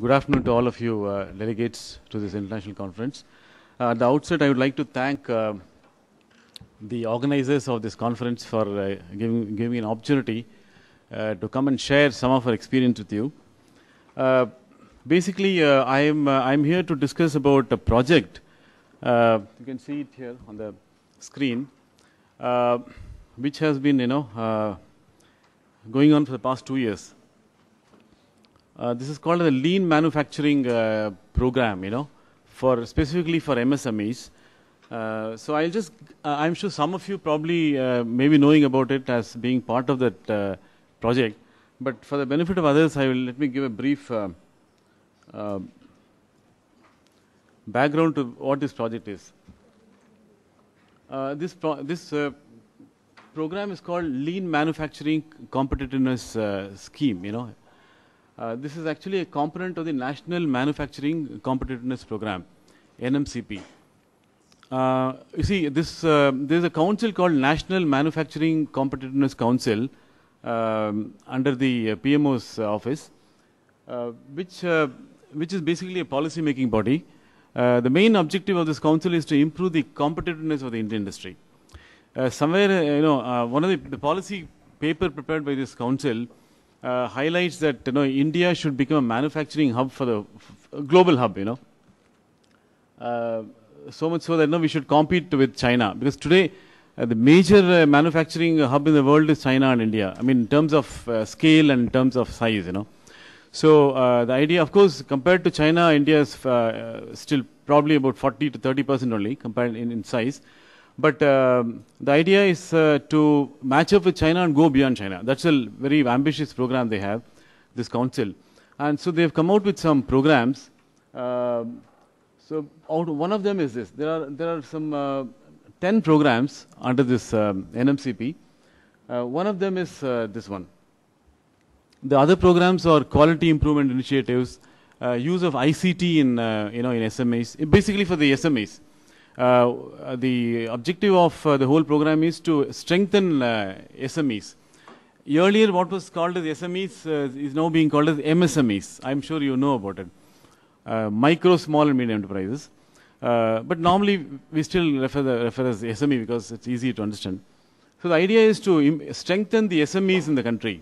Good afternoon to all of you uh, delegates to this international conference. Uh, at the outset, I would like to thank uh, the organizers of this conference for uh, giving, giving, me an opportunity uh, to come and share some of our experience with you. Uh, basically, I am I'm here to discuss about a project. you can see it here on the screen, which has been you know going on for the past two years. Uh, this is called the lean manufacturing uh, program, you know, for specifically for MSMEs. Uh, so I'll just, uh, I'm sure some of you probably uh, may be knowing about it as being part of that uh, project, but for the benefit of others, I will let me give a brief background to what this project is. this pro this program is called Lean Manufacturing Competitiveness Scheme, you know, uh, this is actually a component of the National Manufacturing Competitiveness Program, NMCP. Uh, you see, this uh, there's a council called National Manufacturing Competitiveness Council um, under the uh, PMO's office, uh, which which is basically a policy-making body. the main objective of this council is to improve the competitiveness of the Indian industry. somewhere, you know, one of the, the, policy paper prepared by this council uh, highlights that you know India should become a manufacturing hub for the global hub. You know, uh, so much so that you know, we should compete with China because today uh, the major uh, manufacturing hub in the world is China and India. I mean, in terms of uh, scale and in terms of size, you know. So uh, the idea, of course, compared to China, India is still probably about 40 to 30 percent only compared in, in size. But uh, the idea is uh, to match up with China and go beyond China. That's a very ambitious program they have, this council. And so they've come out with some programs. Uh, so one of them is this. There are, there are some uh, 10 programs under this um, NMCP. Uh, one of them is uh, this one. The other programs are quality improvement initiatives, use of ICT in, you know, in SMEs, basically for the SMEs uh, the objective of uh, the whole program is to strengthen uh, SMEs. Earlier, what was called as SMEs uh, is now being called as MSMEs. I'm sure you know about it. Uh, micro, small, and medium enterprises. but normally, we still refer, the, refer as SME because it's easy to understand. So the idea is to strengthen the SMEs in the country.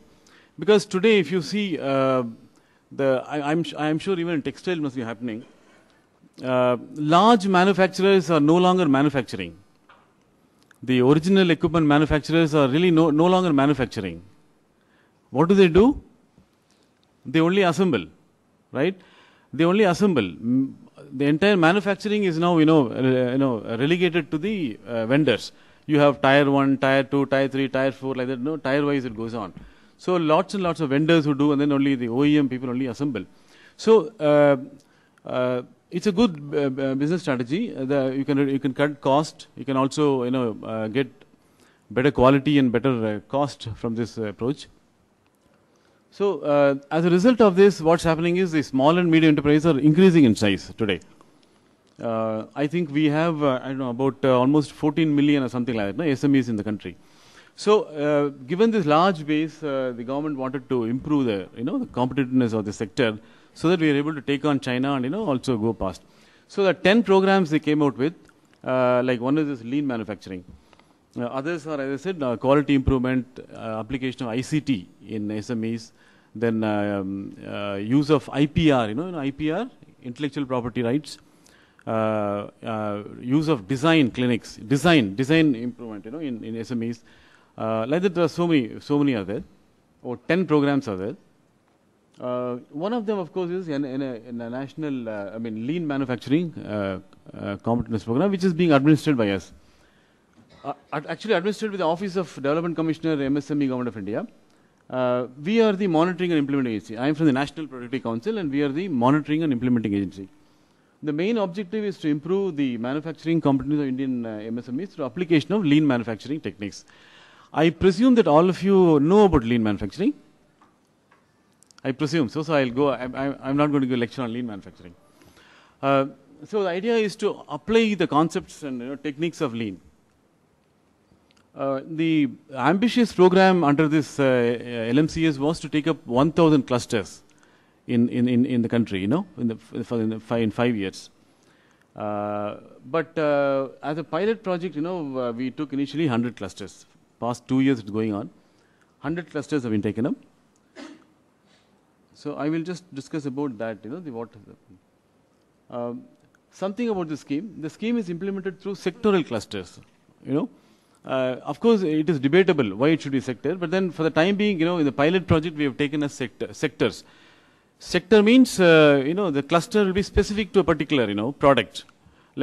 Because today, if you see, the, I, I'm, I'm sure even textile must be happening uh, large manufacturers are no longer manufacturing. The original equipment manufacturers are really no, no longer manufacturing. What do they do? They only assemble, right? They only assemble. The entire manufacturing is now, you know, uh, you know, relegated to the uh, vendors. You have tire one, tire two, tire three, tire four, like that. No, tire wise it goes on. So lots and lots of vendors who do, and then only the OEM people only assemble. So uh, uh it's a good uh, uh business strategy. Uh, the, you can you can cut cost. You can also you know uh, get better quality and better uh, cost from this approach. So as a result of this, what's happening is the small and medium enterprises are increasing in size today. I think we have I don't know about almost 14 million or something like that no? SMEs in the country. So, uh, given this large base, uh, the government wanted to improve the, you know, the competitiveness of the sector so that we are able to take on China and you know also go past. So the 10 programs they came out with, uh, like one is this lean manufacturing. Uh, others are, as I said, uh, quality improvement, uh, application of ICT in SMEs, then uh, um, uh, use of IPR, you know, IPR, intellectual property rights, use of design clinics, design, design improvement, you know, in, in SMEs. like that, there are so many, so many are there, or 10 programs are there. Uh, one of them, of course, is in, in, a, in a, national, uh, I mean, lean manufacturing uh, uh program, which is being administered by us. Uh, actually, administered with the Office of Development Commissioner, MSME, Government of India. Uh, we are the monitoring and implementing agency. I am from the National Productivity Council, and we are the monitoring and implementing agency. The main objective is to improve the manufacturing competence of Indian MSMEs through application of lean manufacturing techniques. I presume that all of you know about lean manufacturing. I presume so. So I'll go. I, am not going to give a lecture on lean manufacturing. Uh, so the idea is to apply the concepts and you know, techniques of lean. Uh, the ambitious program under this uh, uh LMCS was to take up 1,000 clusters in, in, in, in the country, you know, in, the, in, the five, in five years. Uh, but uh, as a pilot project, you know, we took initially 100 clusters. Past two years it's going on. 100 clusters have been taken up. So, I will just discuss about that you know the what has happened. Um, something about the scheme. The scheme is implemented through sectoral clusters. You know, uh, of course, it is debatable why it should be sector, but then for the time being, you know, in the pilot project, we have taken as sector, sectors. Sector means, uh, you know, the cluster will be specific to a particular, you know, product,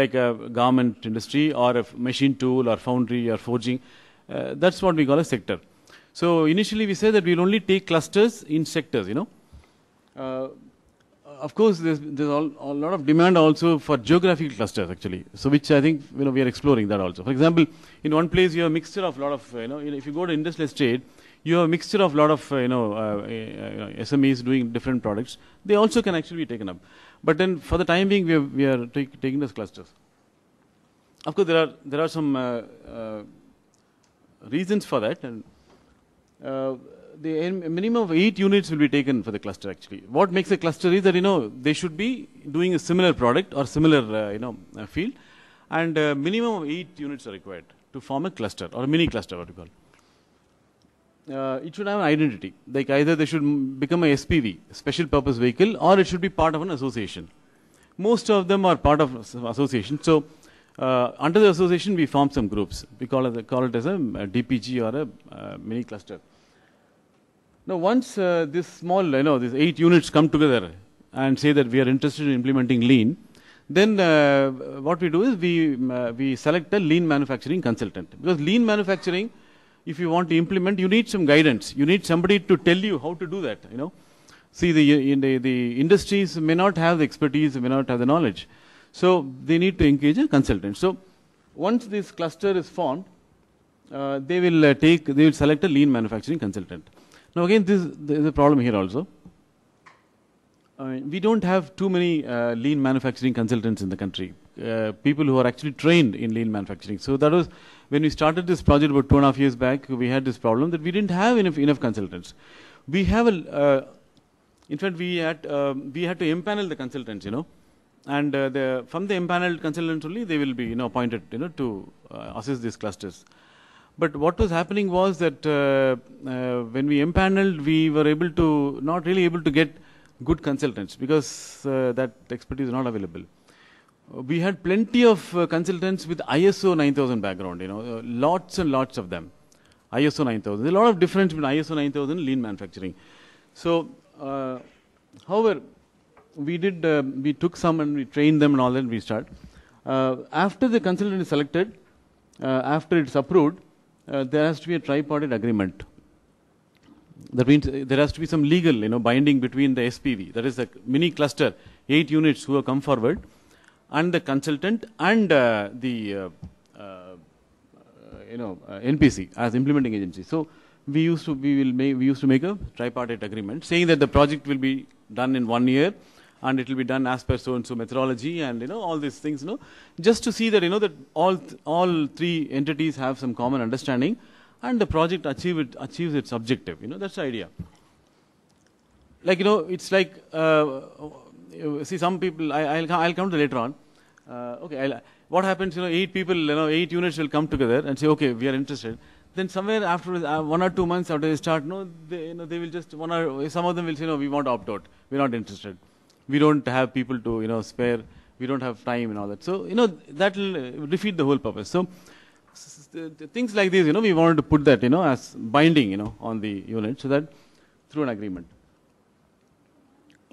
like a garment industry or a machine tool or foundry or forging. Uh, that's what we call a sector. So initially, we say that we'll only take clusters in sectors, you know. Uh, of course, there's, there's all, a lot of demand also for geographical clusters actually. So which I think you know we are exploring that also. For example, in one place you have a mixture of a lot of you know if you go to industrial estate, you have a mixture of a lot of uh, you know, uh, uh SMEs doing different products. They also can actually be taken up. But then for the time being, we are, we are take, taking those clusters. Of course, there are there are some uh, uh, reasons for that and the minimum of eight units will be taken for the cluster actually. What makes a cluster is that, you know, they should be doing a similar product or similar, uh, you know, uh, field and uh, minimum of eight units are required to form a cluster or a mini cluster, what you call. Uh, it should have an identity. Like either they should become a SPV, special purpose vehicle, or it should be part of an association. Most of them are part of association. So uh, under the association, we form some groups. We call it, call it as a, a DPG or a uh, mini cluster. Now, once uh, this small, you know, these eight units come together and say that we are interested in implementing lean, then uh, what we do is we, uh, we select a lean manufacturing consultant. Because lean manufacturing, if you want to implement, you need some guidance. You need somebody to tell you how to do that, you know. See, the, in the, the industries may not have the expertise, may not have the knowledge. So they need to engage a consultant. So once this cluster is formed, uh, they will uh, take, they will select a lean manufacturing consultant. Now again, this, there is a problem here also. I mean, we don't have too many uh, lean manufacturing consultants in the country, uh, people who are actually trained in lean manufacturing. So that was when we started this project about two and a half years back, we had this problem that we didn't have enough, enough consultants. We have a, uh, in fact, we had, um, we had to empanel the consultants, you know, and uh, the, from the empaneled consultants only, they will be, you know, appointed, you know, to uh, assist these clusters. But what was happening was that uh, uh, when we impaneled, we were able to not really able to get good consultants because uh, that expertise is not available we had plenty of uh, consultants with ISO 9000 background, you know, uh, lots and lots of them. ISO 9000. There's a lot of difference between ISO 9000 and lean manufacturing. So, uh, however, we did, we took some and we trained them and all that and we started. after the consultant is selected, after it's approved, uh, there has to be a tripartite agreement. That means uh, there has to be some legal, you know, binding between the SPV, that is the mini cluster, eight units who have come forward, and the consultant and uh, the, uh, uh you know, uh, NPC as implementing agency. So we used to we will make, we used to make a tripartite agreement saying that the project will be done in one year and it will be done as per so and so methodology and you know all these things you know just to see that you know that all th all three entities have some common understanding and the project achieve it, achieves its objective you know that's the idea like you know it's like uh, uh see some people I, I'll, I'll come to later on uh, okay I'll, what happens you know eight people you know eight units will come together and say okay we are interested then somewhere after uh, one or two months after they start no they, you know they will just one or some of them will say no we want to opt out we're not interested we don't have people to, you know, spare, we don't have time and all that. So, you know, that will defeat the whole purpose. So, things like these, you know, we wanted to put that, you know, as binding, you know, on the unit so that through an agreement.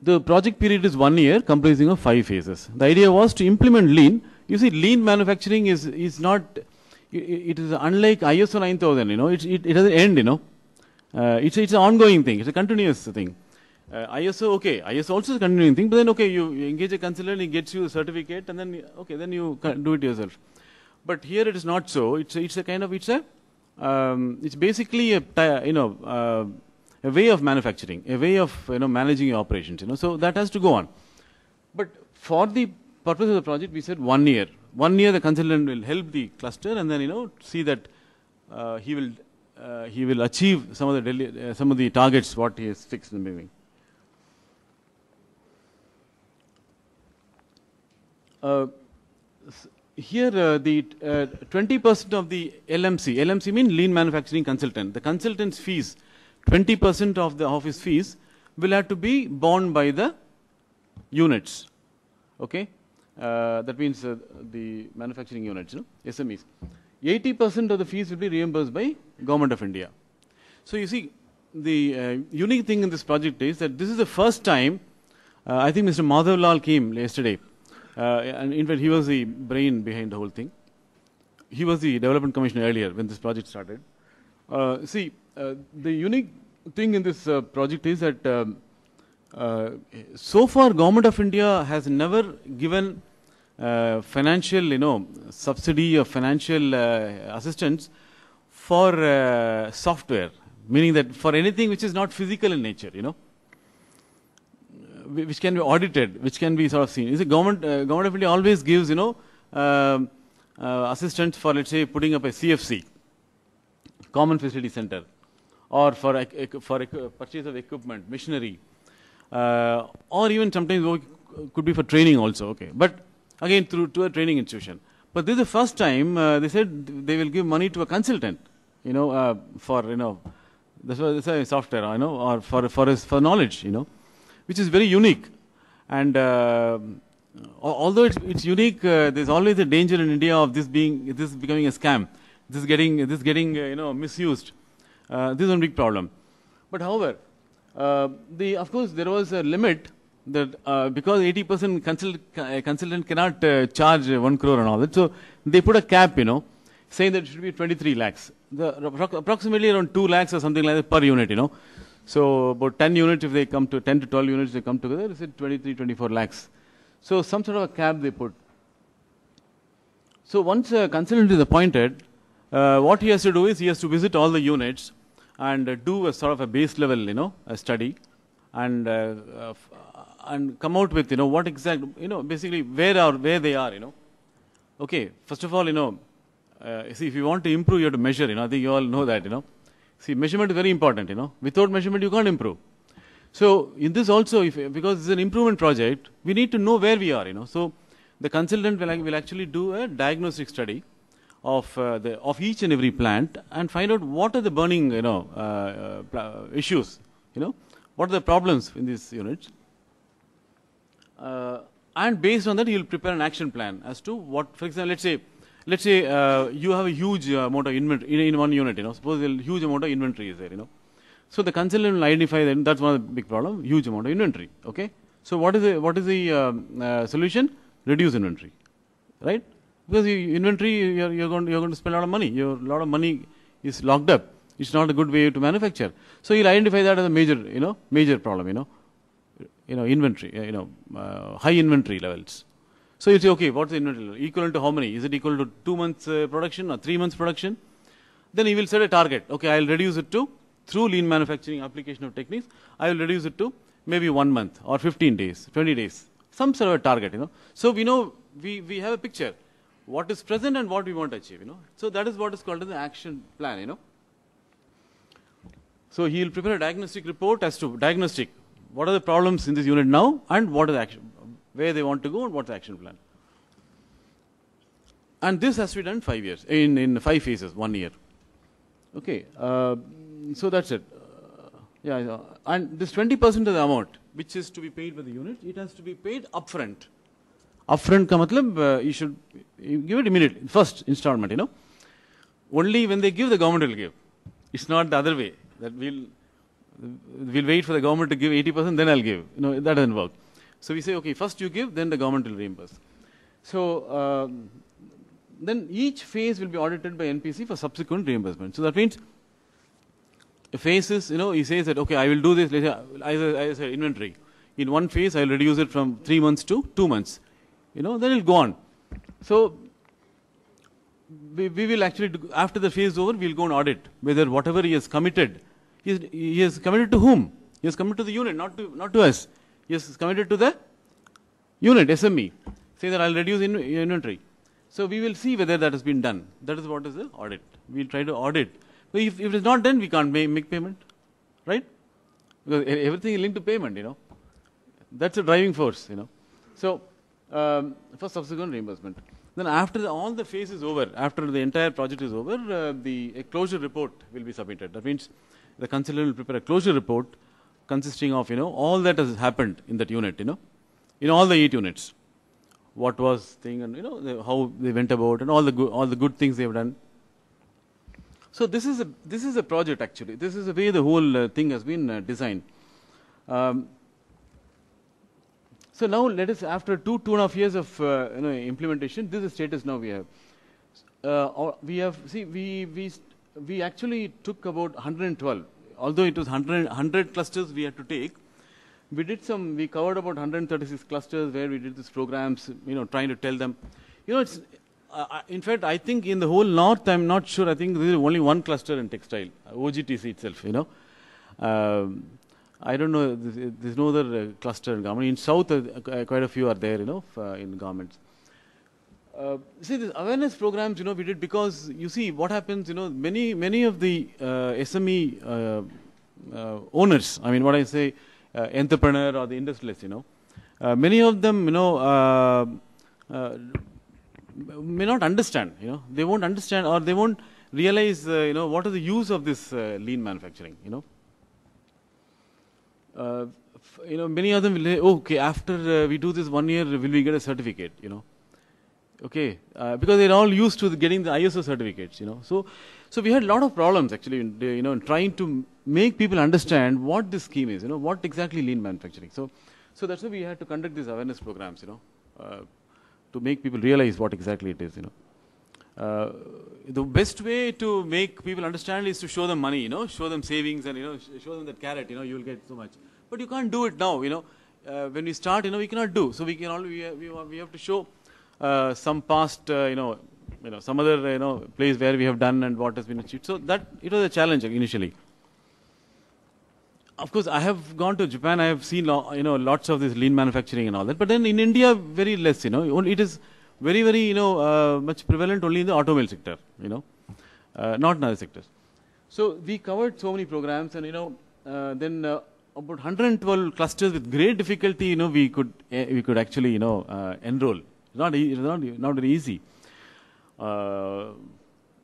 The project period is one year, comprising of five phases. The idea was to implement lean. You see, lean manufacturing is, is not, it is unlike ISO 9000, you know, it, it, it doesn't end, you know. Uh, it's, it's an ongoing thing, it's a continuous thing. Uh, ISO, okay, ISO also is continuing thing, but then, okay, you, you engage a consultant, he gets you a certificate, and then, okay, then you do it yourself. But here it is not so. It's a, it's a kind of, it's a, um, it's basically a, you know, uh, a way of manufacturing, a way of, you know, managing your operations, you know, so that has to go on. But for the purpose of the project, we said one year. One year the consultant will help the cluster and then, you know, see that uh, he will uh, he will achieve some of the uh, some of the targets what he has fixed in the beginning. Uh, here uh, the 20% uh, of the LMC, LMC means lean manufacturing consultant. The consultant's fees, 20% of the office fees will have to be borne by the units. Okay, uh, that means uh, the manufacturing units, know, SMEs. 80% of the fees will be reimbursed by government of India. So you see, the unique thing in this project is that this is the first time. I think Mr. Madhav Lal came yesterday. Uh, and in fact, he was the brain behind the whole thing. He was the development commissioner earlier when this project started. Uh, see, uh, the unique thing in this project is that um, uh, so far government of india has never given uh, financial you know subsidy or financial uh, assistance for software meaning that for anything which is not physical in nature you know which can be audited, which can be sort of seen. Is it government, uh, government of India always gives, you know, uh, uh, assistance for, let's say, putting up a CFC, Common Facility Center, or for, for purchase of equipment, machinery, uh, or even sometimes could be for training also, okay. But again, through to a training institution. But this is the first time uh, they said they will give money to a consultant, you know, uh, for, you know, that's why, they say software, you know, or for, for, his, for knowledge, you know which is very unique. And uh, although it's, it's unique, uh, there's always a danger in India of this being this becoming a scam, this getting this getting uh, you know misused. Uh, this is one big problem. But however, uh, the of course there was a limit that uh, because 80% consult, consultant cannot uh, charge 1 crore and all that, so they put a cap, you know, saying that it should be 23 lakhs, the, approximately around 2 lakhs or something like that per unit, you know. So about 10 units, if they come to 10 to 12 units, they come together, is it 23, 24 lakhs? So some sort of a cap they put. So once a consultant is appointed, uh, what he has to do is he has to visit all the units and uh, do a sort of a base level, you know, a study, and uh, uh and come out with you know what exact you know basically where are where they are, you know. Okay, first of all, you know, uh, see if you want to improve, you have to measure. You know, I think you all know that, you know. See, measurement is very important, you know. Without measurement, you can't improve. So in this also, if, because it's an improvement project, we need to know where we are, you know. So the consultant will, will actually do a diagnostic study of, uh, the, of each and every plant and find out what are the burning, you know, uh, uh, issues, you know. What are the problems in these units? Uh, and based on that, he will prepare an action plan as to what, for example, let's say let's say uh, you have a huge uh, amount of inventory in, in, one unit, you know, suppose a huge amount of inventory is there, you know. So the consultant will identify that that's one of the big problem, huge amount of inventory, okay. So what is the, what is the um, uh, solution? Reduce inventory, right? Because you, inventory, you're, you're, going, you're going to spend a lot of money. Your lot of money is locked up. It's not a good way to manufacture. So you'll identify that as a major, you know, major problem, you know, you know, inventory, uh, you know, uh, high inventory levels. So you say, okay, what's the inventory level? Equivalent to how many? Is it equal to two months uh, production or three months production? Then you will set a target. Okay, I'll reduce it to, through lean manufacturing application of techniques, I will reduce it to maybe one month or 15 days, 20 days, some sort of a target, you know. So we know, we, we have a picture, what is present and what we want to achieve, you know. So that is what is called as an action plan, you know. So he will prepare a diagnostic report as to diagnostic, what are the problems in this unit now and what is action, where they want to go and what's the action plan. And this has to be done in five years, in, in five phases, one year. Okay, uh, so that's it. Uh, yeah, uh, and this 20% of the amount, which is to be paid by the unit, it has to be paid upfront. Upfront ka matlab, uh, you should give it immediately, first installment, you know. Only when they give, the government will give. It's not the other way, that we'll, we'll wait for the government to give 80%, then I'll give. You know, that doesn't work. So we say, okay, first you give, then the government will reimburse. So um, then each phase will be audited by NPC for subsequent reimbursement. So that means phases, you know, he says that, okay, I will do this later, as I said, inventory. In one phase, I will reduce it from three months to two months. You know, then it will go on. So we, we will actually, do, after the phase over, we will go and audit whether whatever he has committed, he, he has committed to whom? He has committed to the unit, not to, not to us. Yes, committed to the unit, SME. Say that I'll reduce in inventory. So we will see whether that has been done. That is what is the audit. We'll try to audit. But if, if it is not done, we can't make payment, right? Because everything is linked to payment, you know. That's a driving force, you know. So um, for subsequent reimbursement. Then after the, all the phase is over, after the entire project is over, uh, the closure report will be submitted. That means the consultant will prepare a closure report consisting of, you know, all that has happened in that unit, you know, in all the eight units. What was thing and, you know, the, how they went about and all the, go- all the good things they've done. So this is a, this is a project actually. This is the way the whole uh, thing has been uh, designed. Um, so now let us, after two, two and a half years of uh, you know, implementation, this is the status now we have. Uh, we have see we we we actually took about 112 although it was 100, 100 clusters we had to take, we did some, we covered about 136 clusters where we did these programs, you know, trying to tell them. You know, it's, uh, in fact, I think in the whole north, I'm not sure, I think there is only one cluster in textile, OGTC itself, you know. Um, I don't know, there's, there's no other uh, cluster in government. In south, uh, uh quite a few are there, you know, uh, in garments. Uh, see, this awareness programs, you know, we did because you see what happens, you know, many, many of the uh, SME uh, uh, owners, I mean, what I say, uh, entrepreneur or the industrialist, you know, uh, many of them, you know, may not understand, you know, they won't understand or they won't realize, you know, what is the use of this lean manufacturing, you know. you know, many of them will say, oh, okay, after we do this one year, will we get a certificate, you know okay uh, because they're all used to getting the iso certificates you know so so we had a lot of problems actually in, you know in trying to make people understand what this scheme is you know what exactly lean manufacturing so so that's why we had to conduct these awareness programs you know uh, to make people realize what exactly it is you know uh, the best way to make people understand is to show them money you know show them savings and you know sh show them that carrot you know you'll get so much but you can't do it now you know uh, when we start you know we cannot do so we can all we, we, we have to show uh, some past, uh, you know, you know, some other, uh, you know, place where we have done and what has been achieved. So that it was a challenge initially. Of course, I have gone to Japan. I have seen, you know, lots of this lean manufacturing and all that. But then in India, very less. You know, it is very, very, you know, uh, much prevalent only in the automobile sector. You know, uh, not in other sectors. So we covered so many programs, and you know, uh, then about 112 clusters with great difficulty. You know, we could we could actually, you know, enroll it's not, e- not, not very easy. Uh,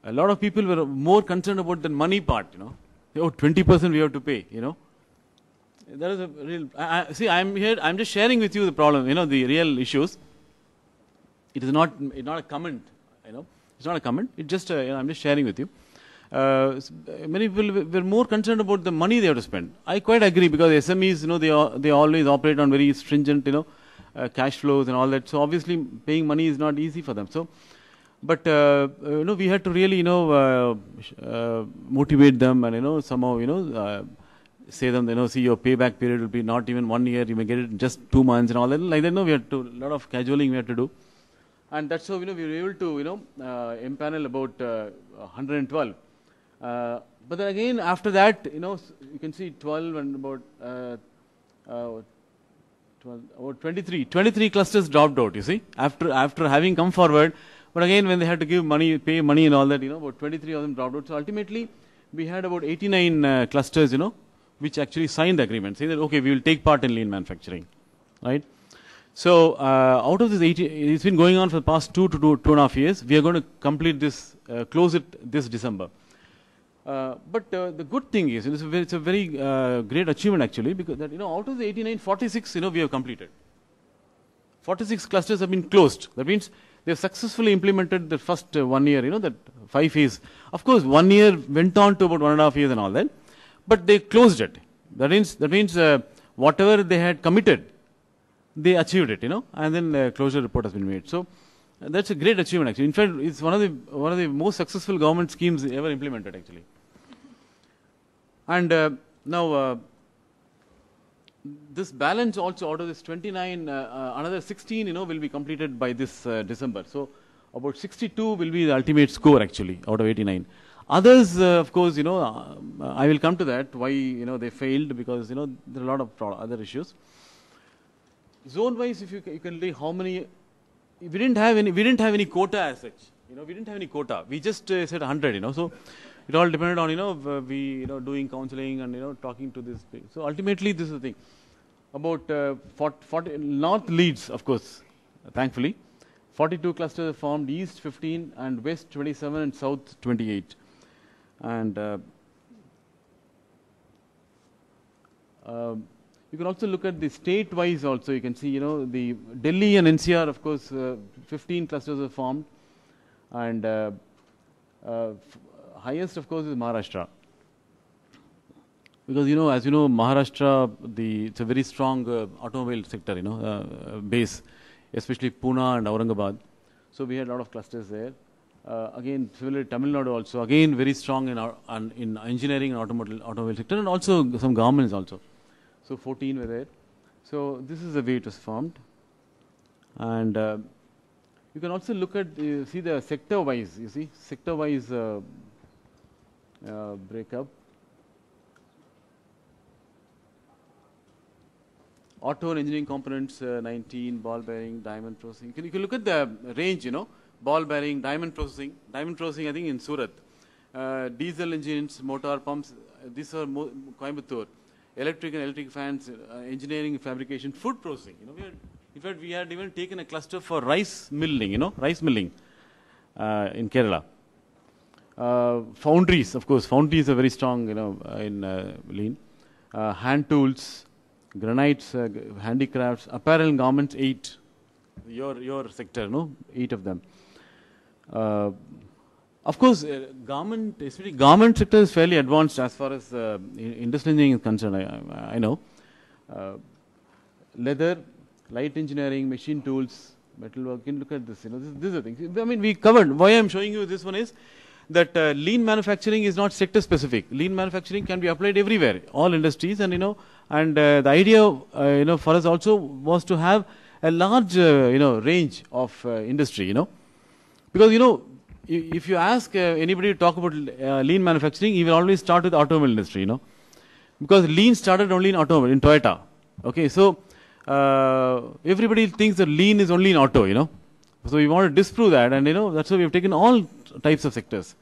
a lot of people were more concerned about the money part, you know. Oh, 20% we have to pay, you know. That is a real. I, I, see, I'm here, I'm just sharing with you the problem, you know, the real issues. It is not, it's not a comment, you know. It's not a comment. It's just, a, uh, you know, I'm just sharing with you. Uh, many people were more concerned about the money they have to spend. I quite agree because SMEs, you know, they, they always operate on very stringent, you know, uh, cash flows and all that. So obviously, paying money is not easy for them. So, but uh, uh you know, we had to really you know uh, uh, motivate them and you know somehow you know say them you know see your payback period will be not even one year. You may get it in just two months and all that. Like that, you no, know, we had to a lot of cajoling we had to do. And that's how you know we were able to you know empanel about 112. but then again, after that, you know, you can see 12 and about uh, 12, about 23, 23 clusters dropped out, you see, after, after having come forward. But again, when they had to give money, pay money and all that, you know, about 23 of them dropped out. So ultimately, we had about 89 uh, clusters, you know, which actually signed the agreement, saying that, okay, we will take part in lean manufacturing, right? So uh, out of this 80, it's been going on for the past two to two, two and a half years. We are going to complete this, uh, close it this December. Uh, but uh, the good thing is, it's a very, it's a very uh, great achievement actually, because that, you know, out of the 89, 46, you know, we have completed. 46 clusters have been closed. That means they have successfully implemented the first uh, one year, you know, that five years. Of course, one year went on to about one and a half years and all that, but they closed it. That means, that means uh, whatever they had committed, they achieved it, you know, and then closure report has been made. So that's a great achievement, actually. In fact, it's one of the one of the most successful government schemes ever implemented, actually. And uh, now, uh, this balance also out of this 29, uh, uh another 16, you know, will be completed by this uh, December. So, about 62 will be the ultimate score, actually, out of 89. Others, uh, of course, you know, I will come to that why you know they failed because you know there are a lot of other issues. Zone-wise, if you, you can see how many we didn't have any we didn't have any quota as such you know we didn't have any quota we just uh, said 100 you know so it all depended on you know uh, we you know doing counseling and you know talking to this thing. so ultimately this is the thing about uh, 40, 40 north leads of course thankfully 42 clusters formed east 15 and west 27 and south 28 and uh, uh, you can also look at the state-wise also. You can see, you know, the Delhi and NCR, of course, uh, 15 clusters are formed. And uh, uh, highest, of course, is Maharashtra. Because, you know, as you know, Maharashtra, the, it's a very strong uh, automobile sector, you know, uh, uh, base, especially Pune and Aurangabad. So we had a lot of clusters there. Uh, again similarly Tamil Nadu also again very strong in, our, in engineering and automobile, automobile sector and also some governments also. So 14 were there. So this is the way it was formed. And uh, you can also look at, uh, see the sector wise, you see, sector wise uh, uh, breakup. Auto and engineering components uh, 19, ball bearing, diamond processing. You can, you can look at the range, you know, ball bearing, diamond processing. Diamond processing, I think, in Surat. Uh, diesel engines, motor pumps, these are Coimbatore electric and electric fans, uh, engineering, fabrication, food processing. You know, we had, in fact, we had even taken a cluster for rice milling, you know, rice milling uh, in Kerala. Uh, foundries, of course, foundries are very strong, you know, uh, in uh, lean. Uh, hand tools, granites, handicrafts, apparel and garments, eight. Your, your sector, no? Eight of them. Of course, uh, garment, especially garment sector is fairly advanced as far as uh, industrial engineering is concerned, I, I know. Uh, leather, light engineering, machine tools, metal working, look at this, you know, this, these are things. I mean, we covered, why I'm showing you this one is that uh, lean manufacturing is not sector specific. Lean manufacturing can be applied everywhere, all industries and, you know, and uh, the idea, uh, you know, for us also was to have a large, uh, you know, range of industry, you know. Because, you know, if you ask uh, anybody to talk about uh, lean manufacturing, he will always start with the automobile industry, you know, because lean started only in automobile, in Toyota. Okay, so uh, everybody thinks that lean is only in auto, you know. So we want to disprove that, and you know that's why we have taken all types of sectors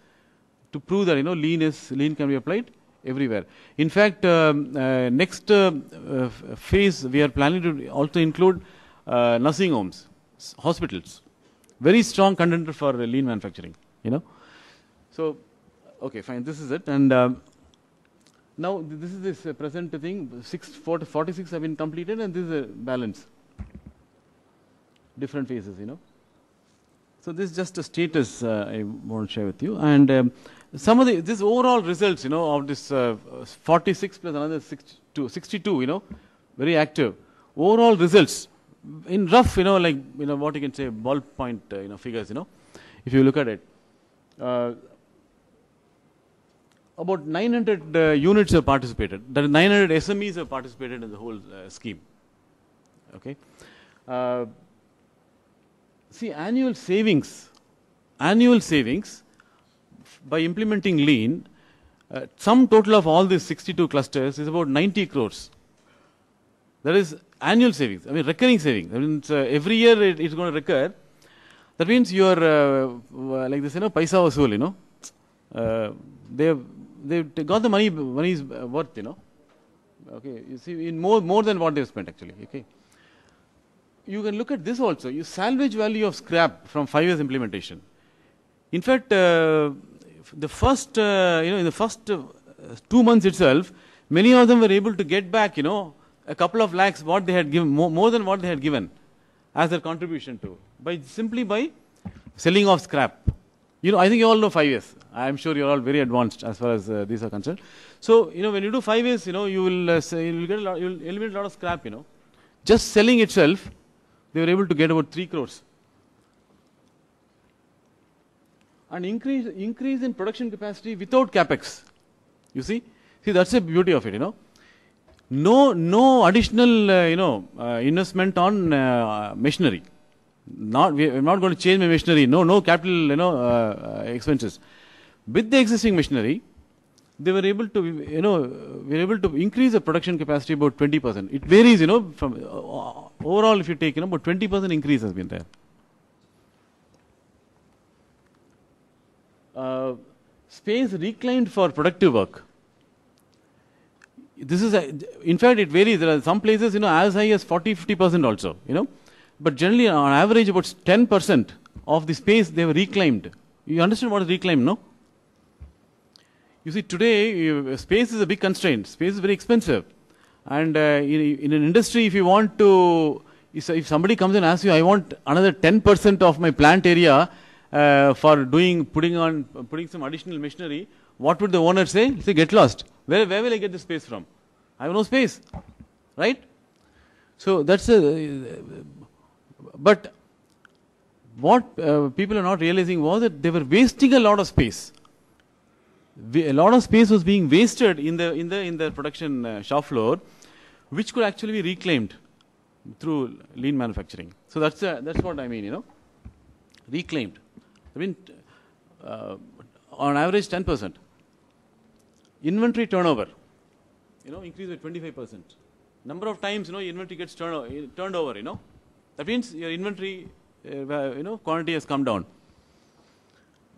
to prove that you know lean is lean can be applied everywhere. In fact, um, uh, next uh, uh, phase we are planning to also include nursing homes, hospitals very strong contender for lean manufacturing, you know. So, okay, fine, this is it. And um, now this is this uh, present thing, six, 40, 46 have been completed and this is a balance, different phases, you know. So this is just a status uh, I want to share with you. And um, some of the, this overall results, you know, of this uh, 46 plus another 62, 62, you know, very active. Overall results, in rough, you know, like, you know, what you can say, ballpoint, uh, you know, figures, you know, if you look at it, uh, about 900 uh, units have participated. That is 900 SMEs have participated in the whole uh, scheme. Okay. Uh, see, annual savings, annual savings by implementing lean, uh, sum total of all these 62 clusters is about 90 crores. That is annual savings, I mean recurring savings. I mean, uh, every year it, it's going to recur. That means you are uh, uh, like this, you know, paisa vasool, you know. Uh, they they've got the money, money is uh, worth, you know. Okay, you see, in more, more than what they've spent actually, okay. You can look at this also, you salvage value of scrap from five years implementation. In fact, uh, the first, you know, in the first two months itself, many of them were able to get back, you know, a couple of lakhs what they had given, more, more than what they had given as their contribution to, by simply by selling off scrap. You know, I think you all know five 5S. I'm sure you're all very advanced as far as uh, these are concerned. So, you know, when you do five 5S, you know, you will, uh, say, you'll get a lot, you'll eliminate a lot of scrap, you know. Just selling itself, they were able to get about 3 crores. And increase, increase in production capacity without capex. You see? See, that's the beauty of it, you know no no additional uh, you know uh, investment on uh, machinery not we are not going to change my machinery no no capital you know uh, uh, expenses with the existing machinery they were able to you know we were able to increase the production capacity about 20% it varies you know from uh, overall if you take you know about 20% increase has been there space reclaimed for productive work this is, a, in fact, it varies. There are some places, you know, as high as 40, 50% also, you know. But generally, on average, about 10% of the space they were reclaimed. You understand what is reclaimed, no? You see, today, you, uh, space is a big constraint. Space is very expensive. And uh, in, in, an industry, if you want to, if somebody comes and asks you, I want another 10% of my plant area uh, for doing, putting on, putting some additional machinery, what would the owner say? Say, get lost. Where, where will I get the space from? I have no space, right? So that's a. But what uh, people are not realizing was that they were wasting a lot of space. A lot of space was being wasted in the in the in the production uh, shop floor, which could actually be reclaimed through lean manufacturing. So that's uh, that's what I mean, you know, reclaimed. I mean, uh, on average, ten percent inventory turnover, you know, increase by 25%. Number of times, you know, inventory gets turn, eh, turned over, you know. That means your inventory, uh, you know, quantity has come down.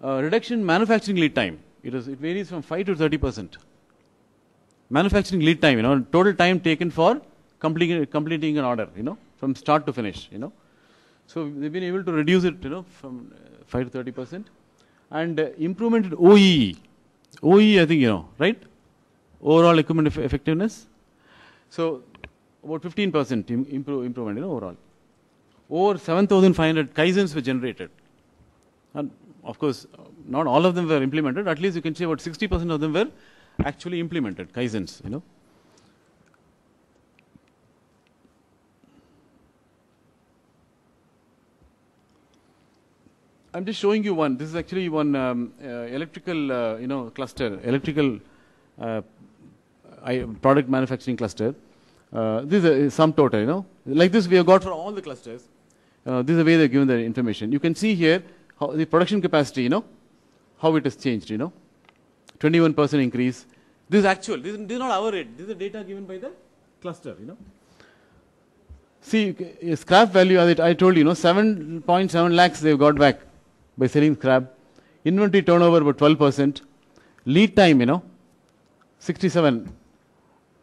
Uh, reduction in manufacturing lead time. It, is, it varies from 5 to 30%. Manufacturing lead time, you know, total time taken for completing, completing an order, you know, from start to finish, you know. So they've been able to reduce it, you know, from eh, 5 to 30%. And uh, improvement in OEE, OE, I think you know, right? Overall equipment eff effectiveness. So about 15% improvement you know, overall. Over 7,500 kaizens were generated. And of course, not all of them were implemented. At least you can say about 60% of them were actually implemented, kaizens, you know. I'm just showing you one. This is actually one um, uh, electrical, uh, you know, cluster, electrical uh, product manufacturing cluster. Uh, this is a sum total, you know. Like this, we have got for all the clusters. Uh, this is the way they're given the information. You can see here how the production capacity, you know, how it has changed, you know. 21% increase. This is actual. This is, this is not our rate. This is the data given by the cluster, you know. See, uh, scrap value, as I told you, you know, 7.7 lakhs they've got back by selling scrap. Inventory turnover about 12%. Lead time, you know, 67.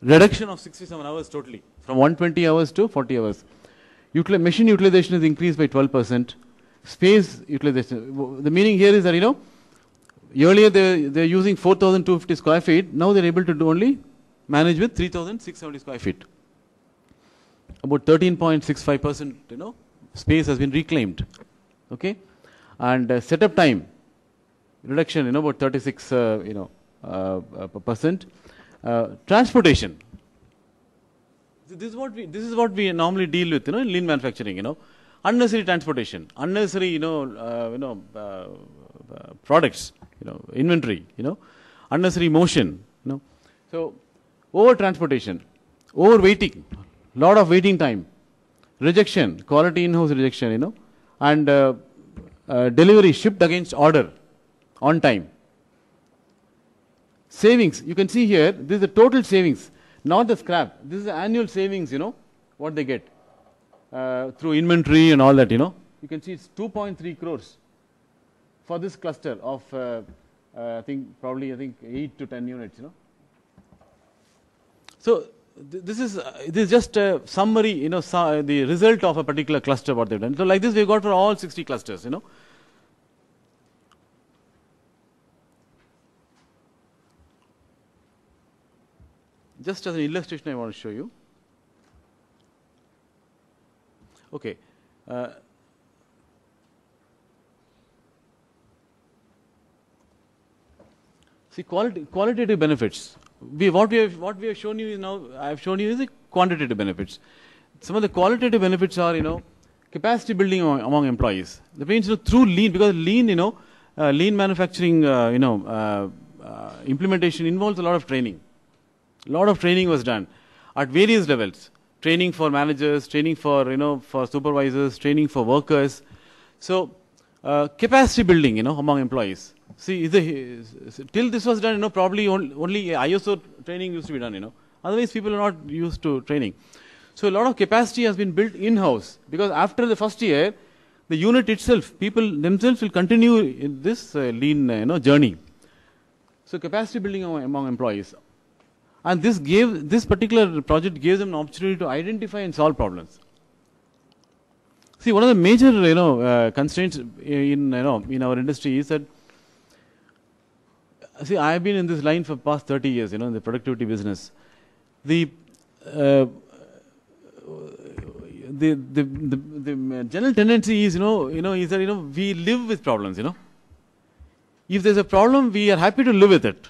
Reduction of 67 hours totally from 120 hours to 40 hours. machine utilization is increased by 12%. Space utilization. The meaning here is that, you know, earlier they, they're using 4,250 square feet. Now they're able to do only manage with 3,670 square feet. About 13.65%, you know, space has been reclaimed. Okay and uh, setup time reduction, you know, about 36, uh, you know, uh, uh, percent. Uh, transportation. This is what we this is what we normally deal with, you know, in lean manufacturing, you know, unnecessary transportation, unnecessary, you know, you know, products, you know, inventory, you know, unnecessary motion, you know. So, over transportation, over waiting, lot of waiting time, rejection, quality in-house rejection, you know, and uh, delivery shipped against order on time. Savings, you can see here, this is the total savings, not the scrap. This is the annual savings, you know, what they get uh, through inventory and all that, you know. You can see it's 2.3 crores for this cluster of, uh, uh, I think, probably, I think, 8 to 10 units, you know. So, this is uh, this is just a summary, you know, su the result of a particular cluster what they've done. So like this, we've got for all 60 clusters, you know. Just as an illustration, I want to show you. Okay. Uh, see, quality, qualitative benefits we, what, we have, what we have shown you is now, I have shown you is the quantitative benefits. Some of the qualitative benefits are, you know, capacity building among, among employees. That means, you know, through lean, because lean, you know, uh, lean manufacturing, uh, you know, uh, uh implementation involves a lot of training. A lot of training was done at various levels. Training for managers, training for, you know, for supervisors, training for workers. So, uh, capacity building, you know, among employees. See, the, till this was done, you know, probably only ISO training used to be done, you know. Otherwise, people are not used to training. So a lot of capacity has been built in-house because after the first year, the unit itself, people themselves will continue in this uh, lean, uh, you know, journey. So capacity building among employees. And this gave, this particular project gave them an opportunity to identify and solve problems. See, one of the major, you know, uh, constraints in, you know, in our industry is that see, I've been in this line for past 30 years, you know, in the productivity business. The, uh, the, the, the, the, general tendency is, you know, you know, is that, you know, we live with problems, you know. If there's a problem, we are happy to live with it.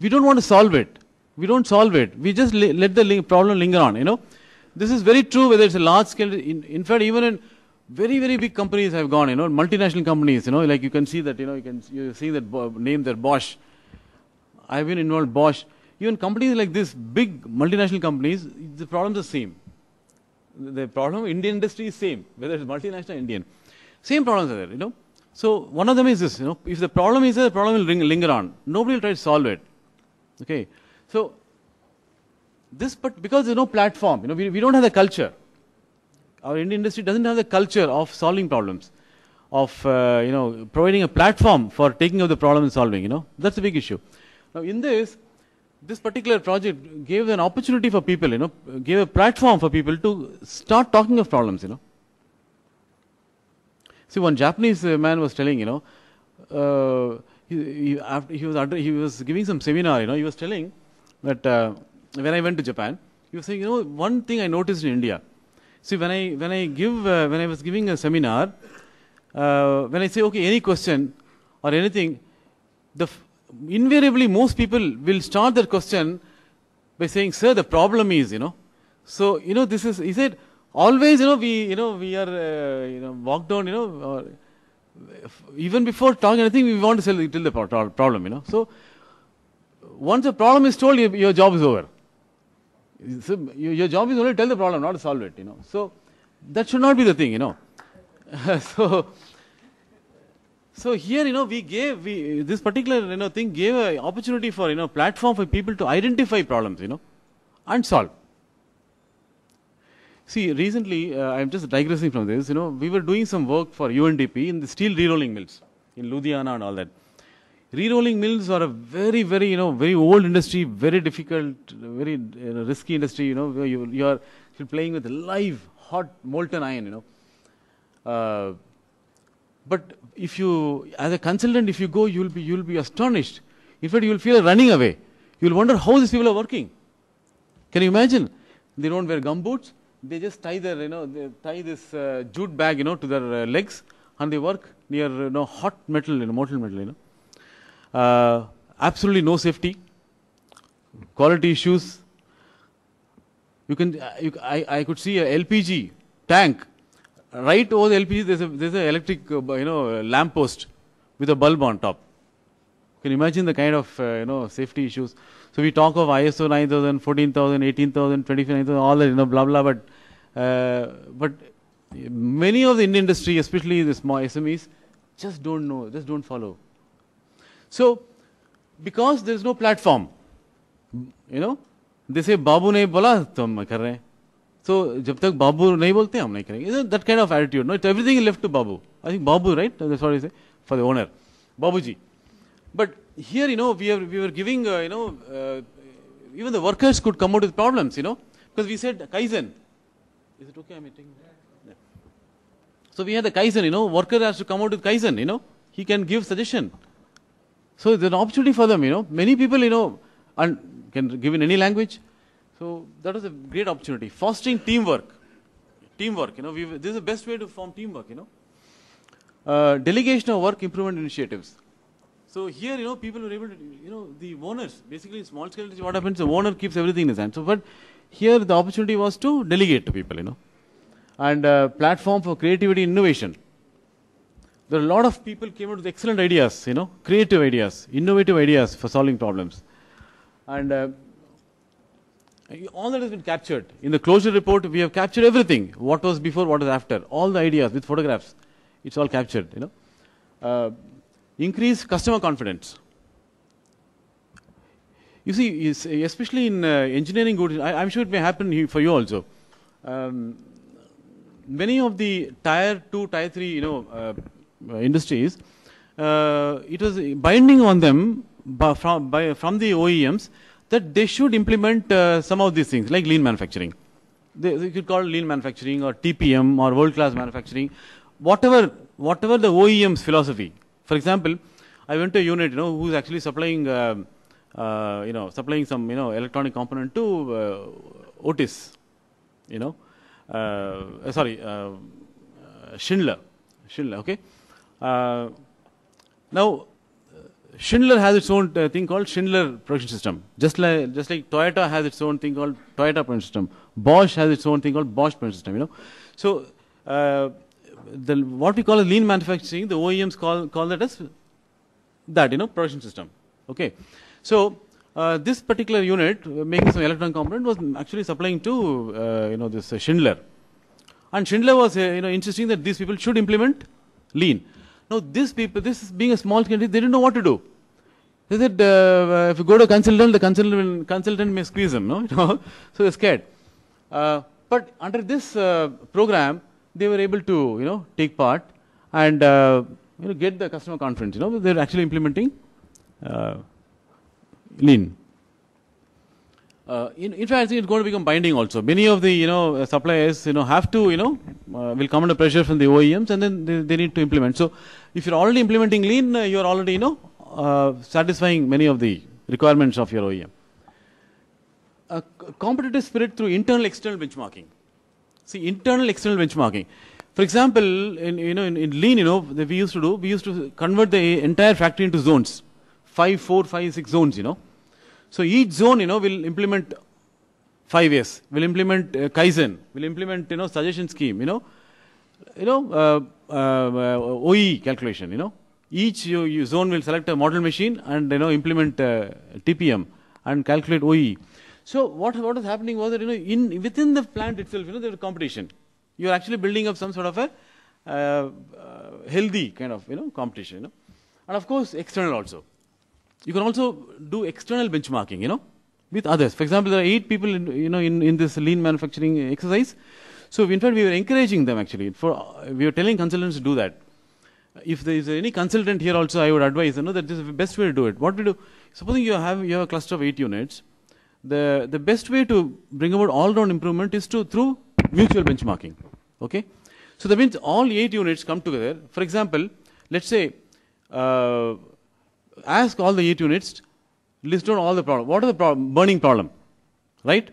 We don't want to solve it. We don't solve it. We just let the problem linger on, you know. This is very true whether it's a large scale. In, in fact, even in very very big companies have gone you know multinational companies you know like you can see that you know you can you see that name that bosch i've been involved bosch even companies like this big multinational companies the problem is the same the problem indian industry is same whether it's multinational or indian same problems are there you know so one of them is this you know if the problem is there the problem will ring, linger on nobody will try to solve it okay so this but because there's no platform you know we, we don't have the culture our Indian industry doesn't have the culture of solving problems, of uh, you know providing a platform for taking up the problem and solving. You know that's a big issue. Now in this, this particular project gave an opportunity for people. You know gave a platform for people to start talking of problems. You know. See, one Japanese uh, man was telling, you know, uh, he, he, he, was under, he was giving some seminar, you know, he was telling that uh, when I went to Japan, he was saying, you know, one thing I noticed in India See, when I when I give uh, when I was giving a seminar, uh, when I say okay, any question or anything, the f- invariably most people will start their question by saying, "Sir, the problem is you know." So you know this is he said always you know we you know we are uh, you know walked down you know or even before talking anything we want to tell the problem you know so once the problem is told your, your job is over so your job is only to tell the problem, not to solve it. You know, so that should not be the thing. You know, so so here you know we gave we, this particular you know thing gave an opportunity for you know platform for people to identify problems. You know, and solve. See, recently uh, I'm just digressing from this. You know, we were doing some work for UNDP in the steel re-rolling mills in Ludhiana and all that re-rolling mills are a very, very, you know, very old industry, very difficult, very you know, risky industry, you know, you, you are playing with live, hot, molten iron, you know. Uh, but if you, as a consultant, if you go, you'll be, you'll be astonished. In fact, you'll feel running away. You'll wonder how these people are working. Can you imagine? They don't wear gum boots. They just tie their, you know, they tie this uh, jute bag, you know, to their uh, legs, and they work near, you know, hot metal, you know, molten metal, you know. Uh, absolutely no safety, quality issues. You can, uh, you, I, I could see a LPG tank. Right over the LPG, there's a there's an electric, uh, you know, lamppost with a bulb on top. You can imagine the kind of uh, you know safety issues. So we talk of ISO 9000, 14000, 18000, 25000, all that you know, blah blah. But uh, but many of the Indian industry, especially the small SMEs, just don't know, just don't follow. So, because there is no platform, you know, they say Babu ne bola, "Tum हम कर so जब तक बाबू नहीं is हम that kind of attitude no it's everything left to Babu. I think Babu, right that's what I say for the owner Babuji. but here you know we are we were giving uh, you know uh, even the workers could come out with problems you know because we said kaizen is it okay I'm eating so we had the kaizen you know worker has to come out with kaizen you know he can give suggestion so it's an opportunity for them, you know. Many people, you know, and can give in any language. So that was a great opportunity. Fostering teamwork. Teamwork, you know, this is the best way to form teamwork, you know. Uh, delegation of work improvement initiatives. So here, you know, people were able to, you know, the owners, basically small scale, what happens, the owner keeps everything in his hand. So, but here the opportunity was to delegate to people, you know. And uh, platform for creativity innovation there are a lot of people came up with excellent ideas, you know, creative ideas, innovative ideas for solving problems. And uh, all that has been captured. In the closure report, we have captured everything. What was before, what was after. All the ideas with photographs. It's all captured, you know. Uh, increase customer confidence. You see, especially in uh, engineering goods, I, am sure it may happen for you also. Um, many of the tier 2, tier 3, you know, uh, uh, industries, uh, it was binding on them by, from, by, from the OEMs that they should implement uh, some of these things like lean manufacturing. They, they could call lean manufacturing or TPM or world class manufacturing, whatever whatever the OEM's philosophy. For example, I went to a unit, you know, who's actually supplying, uh, uh, you know, supplying some, you know, electronic component to uh, Otis, you know, sorry, Schindler, Schindler, okay. Uh, now, Schindler has its own uh, thing called Schindler production system. Just like just like Toyota has its own thing called Toyota production system. Bosch has its own thing called Bosch production system. You know, so uh, the what we call as lean manufacturing, the OEMs call call that as that you know production system. Okay, so. Uh, this particular unit uh, making some electron component was actually supplying to uh, you know this Schindler, and Schindler was you know insisting that these people should implement lean. Now, these people, this being a small country, they didn't know what to do. They said, uh, uh, if you go to a consultant, the consultant, consultant may squeeze them, no? so they're scared. Uh, but under this uh, program, they were able to, you know, take part and uh, you know, get the customer conference. You know, they're actually implementing uh, lean. Uh, in, in, fact, I think it's going to become binding also. Many of the you know uh, suppliers you know have to you know uh, will come under pressure from the OEMs, and then they, they need to implement. So, if you're already implementing lean, uh, you're already you know uh, satisfying many of the requirements of your OEM. Uh, competitive spirit through internal external benchmarking. See, internal external benchmarking. For example, in you know in, in lean, you know we used to do we used to convert the entire factory into zones, five, four, five, six zones. You know so each zone, you know, will implement five 5S, will implement uh, Kaizen, will implement, you know, suggestion scheme, you know, you know, uh, uh, uh OE calculation, you know. Each you, you zone will select a model machine and, you know, implement uh, TPM and calculate OE. So what, what is happening was that, you know, in, within the plant itself, you know, there is competition. You are actually building up some sort of a uh, healthy kind of, you know, competition, you know. And of course, external also. You can also do external benchmarking, you know, with others. For example, there are eight people, in, you know, in, in this lean manufacturing exercise. So in fact, we were encouraging them actually. For we were telling consultants to do that. If there is any consultant here also, I would advise you know that this is the best way to do it. What we do? Supposing you have you have a cluster of eight units, the the best way to bring about all-round improvement is to through mutual benchmarking. Okay, so that means all eight units come together. For example, let's say. Uh, ask all the eight units, list down all the problem. What are the problem, burning problem, right?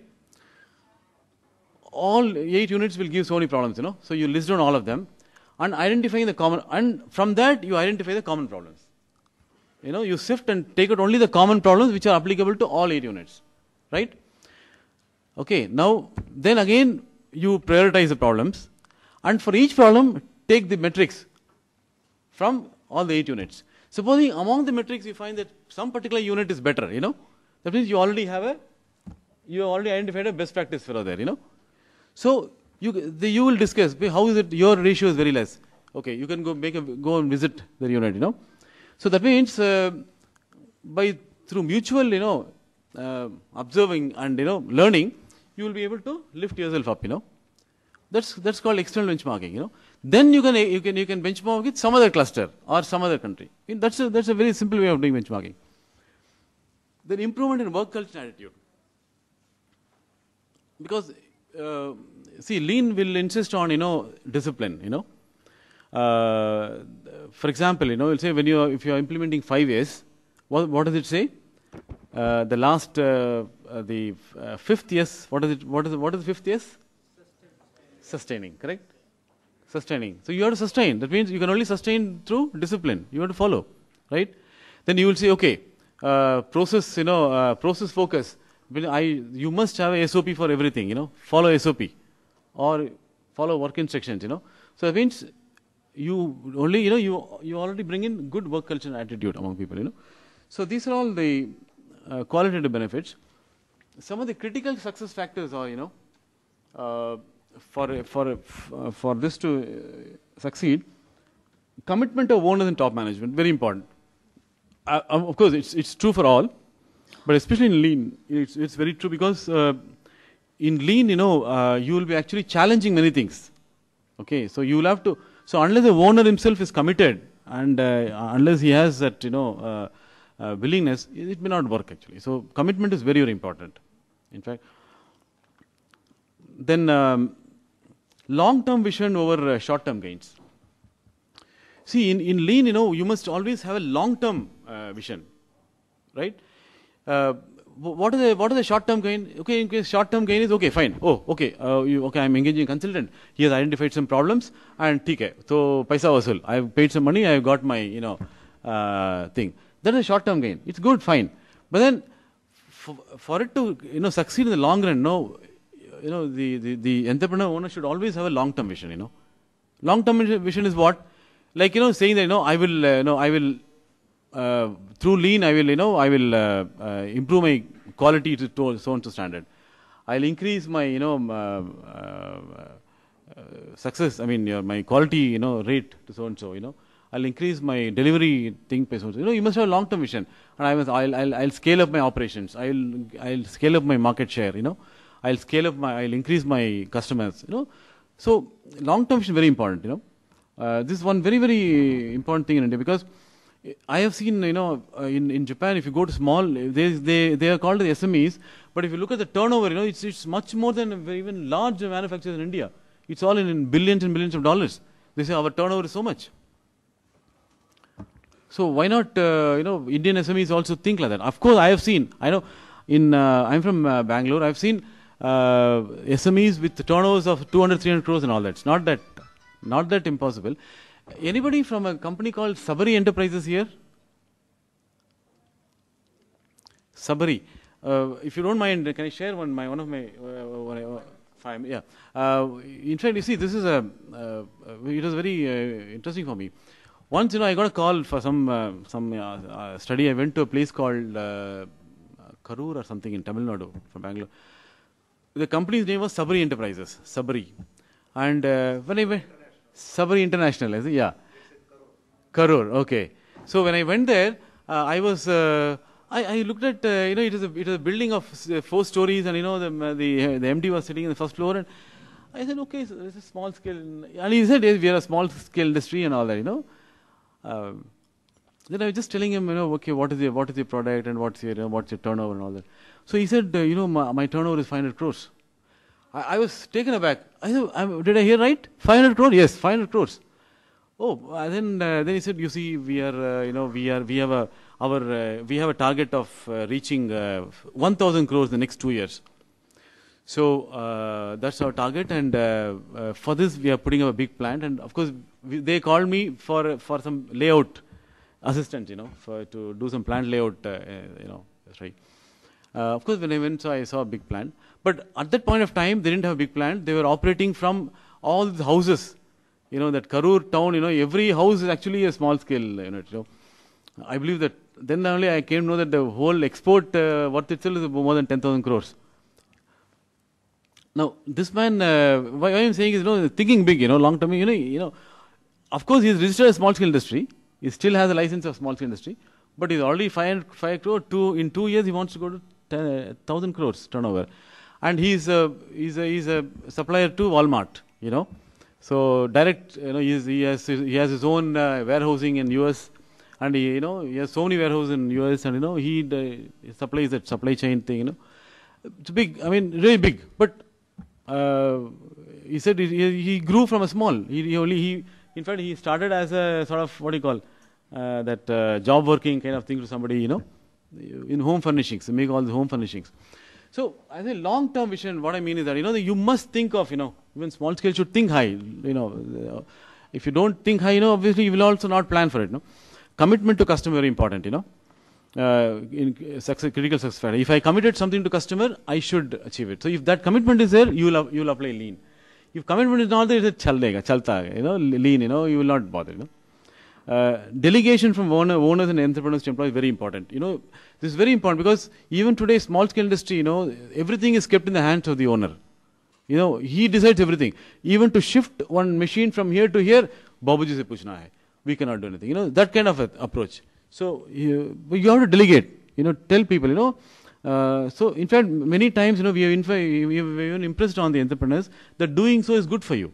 All eight units will give so many problems, you know. So you list down all of them, and identifying the common, and from that you identify the common problems. You know, you sift and take out only the common problems which are applicable to all eight units, right? Okay. Now, then again, you prioritize the problems, and for each problem, take the metrics from all the eight units. Supposing among the metrics you find that some particular unit is better, you know, that means you already have a, you already identified a best practice fellow there, you know. So you, the, you will discuss how is it your ratio is very less. Okay, you can go make a, go and visit the unit, you know. So that means uh, by through mutual, you know, uh, observing and you know learning, you will be able to lift yourself up, you know. That's that's called external benchmarking, you know. Then you can, you can, you can benchmark with some other cluster or some other country. That's a, that's a very simple way of doing benchmarking. Then improvement in work culture and attitude. Because, uh, see, lean will insist on, you know, discipline, you know. Uh, for example, you know, you'll say when you are, if you are implementing five what, what does it say? Uh, the last, uh, uh the uh, fifth S, what is it, what is, what is the fifth S? Sustaining, correct? Sustaining. So you have to sustain. That means you can only sustain through discipline. You have to follow, right? Then you will say, okay, uh, process, you know, uh, process focus. I, you must have a SOP for everything, you know, follow SOP or follow work instructions, you know. So that means you only, you know, you, you already bring in good work culture and attitude among people, you know. So these are all the uh, qualitative benefits. Some of the critical success factors are, you know, uh, for, for, for this to uh, succeed, commitment of owners and top management, very important. Uh, of course, it's, it's true for all, but especially in lean, it's, it's very true because uh, in lean, you know, uh, you will be actually challenging many things. Okay, so you will have to, so unless the owner himself is committed and uh, unless he has that, you know, uh, willingness, it may not work actually. So commitment is very, very important. In fact, then um, long term vision over uh, short term gains. See, in, in lean, you know, you must always have a long term uh, vision, right? Uh, what are the what are the short term gain? Okay, in case short term gain is okay, fine. Oh, okay, uh, you, okay. I'm engaging a consultant. He has identified some problems and TK. So paisa vasul. I've paid some money. I've got my you know uh, thing. That is a short term gain. It's good, fine. But then for, for it to you know succeed in the long run, no, you know, the, the, the entrepreneur owner should always have a long-term vision, you know. Long-term vision is what? Like, you know, saying that, you know, I will, uh, you know, I will, uh, through lean, I will, you know, I will uh, uh improve my quality to, to so and to standard. I'll increase my, you know, uh, uh, success, I mean, my quality, you know, rate to so and so, you know. I'll increase my delivery thing. You know, you must have a long-term vision. And I must, I'll, I'll, I'll, scale up my operations. I'll, I'll scale up my market share, you know. I'll scale up my, I'll increase my customers, you know. So long-term vision is very important, you know. Uh, this is one very, very important thing in India because I have seen, you know, uh, in, in Japan, if you go to small, they, they, they are called the SMEs, but if you look at the turnover, you know, it's, it's much more than even large manufacturers in India. It's all in, in billions and billions of dollars. They say our turnover is so much. So why not, uh, you know, Indian SMEs also think like that? Of course, I have seen, I know, in, uh, I'm from uh, Bangalore, I've seen uh, SMEs with turnovers of 200, 300 crores and all that. It's not that, not that impossible. Anybody from a company called Sabari Enterprises here? Sabari. Uh, if you don't mind, can I share one, my, one of my, uh, one, uh, five, yeah. Uh, in fact, you see, this is a, uh, it was very interesting for me. Once, you know, I got a call for some, some study. I went to a place called Karur or something in Tamil Nadu from Bangalore the company's name was Sabri Enterprises, Sabri. And uh, when I went, Sabri International, is it? Yeah. Karur, okay. So when I went there, uh, I was, uh, I, I, looked at, uh, you know, it is, a, it is a building of uh, four stories and, you know, the, uh, the, the MD was sitting in the first floor and I said, okay, so this is small scale. And he said, yes, we are a small scale industry and all that, you know. Um, then I was just telling him, you know, okay, what is your what is your product and what's your what's your turnover and all that. So he said, uh, you know, my, my, turnover is 500 crores. I, I was taken aback. I said, did I hear right? 500 crores? Yes, 500 crores. Oh, and uh, then uh, then he said, you see, we are, uh, you know, we are we have a our uh, we have a target of uh, reaching 1,000 crores the next two years. So that's our target, and for this we are putting up a big plant. And of course, we, they called me for for some layout assistant, you know, for, to do some plant layout, uh, uh, you know, right. Uh, of course, when I went, so I saw a big plant. But at that point of time, they didn't have a big plant. They were operating from all the houses. You know, that Karur town, you know, every house is actually a small scale unit, you know. I believe that then only I came to know that the whole export uh, worth itself is more than 10,000 crores. Now, this man, uh, why, I'm saying is, you know, thinking big, you know, long term, you know, you know, of course, he's registered a small scale industry, he still has a license of small scale industry, but he's already 500, 5 crore. Two, in two years, he wants to go to 1,000 uh, crores turnover. And he's a, he's, a, he's a supplier to Walmart, you know. So direct, you know, he has, he has his own uh, warehousing in US, and he, you know, he has so many warehouses in US, and you know, he, uh, he supplies that supply chain thing, you know. It's big. I mean, really big. But uh, he said he, he, grew from a small. He, he, only he, in fact, he started as a sort of what do you call uh, that uh, job working kind of thing to somebody, you know, in home furnishings, make all the home furnishings. So as a long-term vision, what I mean is that, you know, you must think of, you know, even small scale should think high, you know. Uh, if you don't think high, you know, obviously you will also not plan for it, no. Commitment to customer very important, you know. Uh, in success, critical success factor. If I committed something to customer, I should achieve it. So if that commitment is there, you will, you will apply lean. If commitment is not there, it's chal dega, chalta, you know, lean, you know, you will not bother, you know. Uh, delegation from owner, owners and entrepreneurs to employees is very important. You know, this is very important because even today, small scale industry, you know, everything is kept in the hands of the owner. You know, he decides everything. Even to shift one machine from here to here, Babuji se puchna hai. We cannot do anything. You know, that kind of a, approach. So you, you have to delegate. You know, tell people. You know. Uh, so in fact, many times you know we have, we have, we have impressed on the entrepreneurs that doing so is good for you.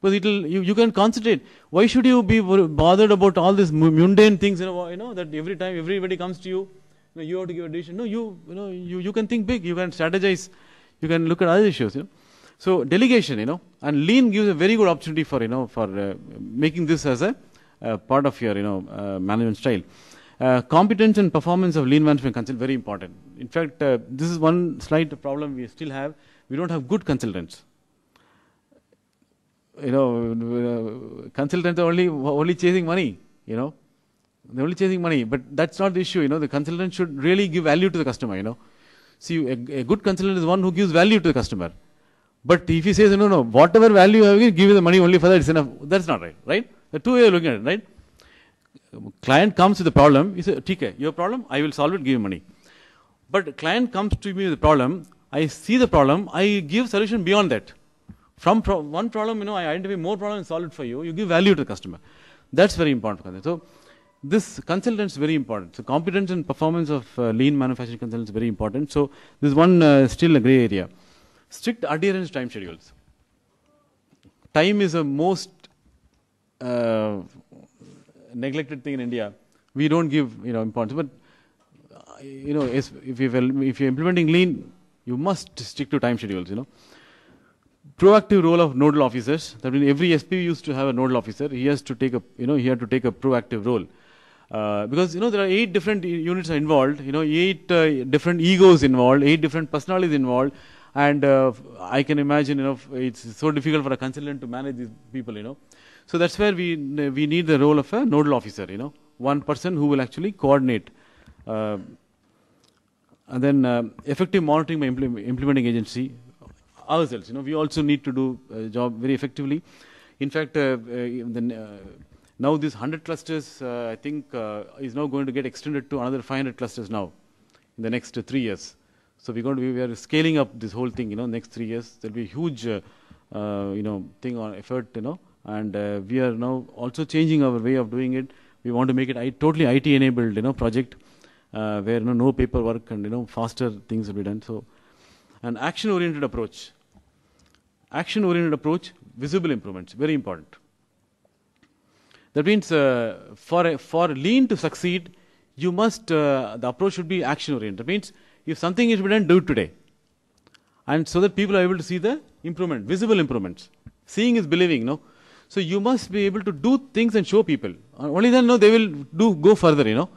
Because it'll, you, you can concentrate. Why should you be bothered about all these mundane things, you know, you know, that every time everybody comes to you, you, know, you have to give a decision. No, you, you know, you, you can think big, you can strategize, you can look at other issues, you know. So delegation, you know, and lean gives a very good opportunity for, you know, for uh, making this as a uh, part of your, you know, uh, management style. Uh, competence and performance of lean management consultant very important. In fact, uh, this is one slight problem we still have. We don't have good consultants you know, consultants are only, only chasing money, you know. They're only chasing money, but that's not the issue, you know. The consultant should really give value to the customer, you know. See, a, a good consultant is one who gives value to the customer. But if he says, no, no, whatever value I give, give you the money only for that, it's enough. That's not right, right? The two way of looking at it, right? Client comes with a problem, he says, okay, your problem, I will solve it, give you money. But client comes to me with a problem, I see the problem, I give solution beyond that. From pro one problem, you know, I identify more problems solve it for you. You give value to the customer. That's very important. So this consultant is very important. So competence and performance of uh, lean manufacturing consultants is very important. So this one uh, still a gray area. Strict adherence time schedules. Time is a most uh, neglected thing in India. We don't give you know importance, but uh, you know if you if you're implementing lean, you must stick to time schedules. You know proactive role of nodal officers. That means every SP used to have a nodal officer. He has to take a, you know, he had to take a proactive role. Uh, because you know there are eight different units are involved. You know, eight uh, different egos involved, eight different personalities involved, and uh, I can imagine you know it's so difficult for a consultant to manage these people. You know, so that's where we we need the role of a nodal officer. You know, one person who will actually coordinate. Uh, and then uh, effective monitoring by implement, implementing agency ourselves. You know, we also need to do a job very effectively. In fact, uh, uh, the, uh, now these 100 clusters, I think, is now going to get extended to another 500 clusters now in the next three years. So we're going to be we are scaling up this whole thing. You know, next three years there'll be a huge, uh, uh, you know, thing or effort. You know, and uh, we are now also changing our way of doing it. We want to make it I, totally IT enabled. You know, project where you know, no paperwork and you know faster things will be done. So, an action oriented approach action oriented approach, visible improvements, very important. That means uh, for, a, for lean to succeed, you must, uh, the approach should be action oriented. That means if something is done, do it today. And so that people are able to see the improvement, visible improvements. Seeing is believing, no? So you must be able to do things and show people. Only then, no, they will do go further, you know.